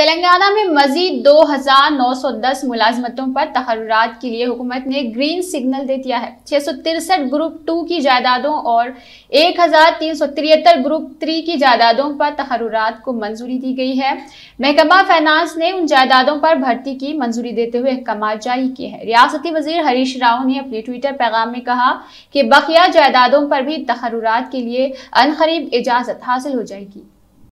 तेलंगाना में मजीद 2,910 मुलाजमतों पर तहरात के लिए हुकूमत ने ग्रीन सिग्नल दे दिया है छः ग्रुप टू की जायदादों और एक ग्रुप थ्री की जायदादों पर तहरात को मंजूरी दी गई है महकमा फाइनेंस ने उन जायदादों पर भर्ती की मंजूरी देते हुए अहकाम जारी किए हैं रियासती वजीर हरीश राव ने अपने ट्विटर पैगाम में कहा कि बकिया जायदादों पर भी तहरात के लिए अनखरीब इजाज़त हासिल हो जाएगी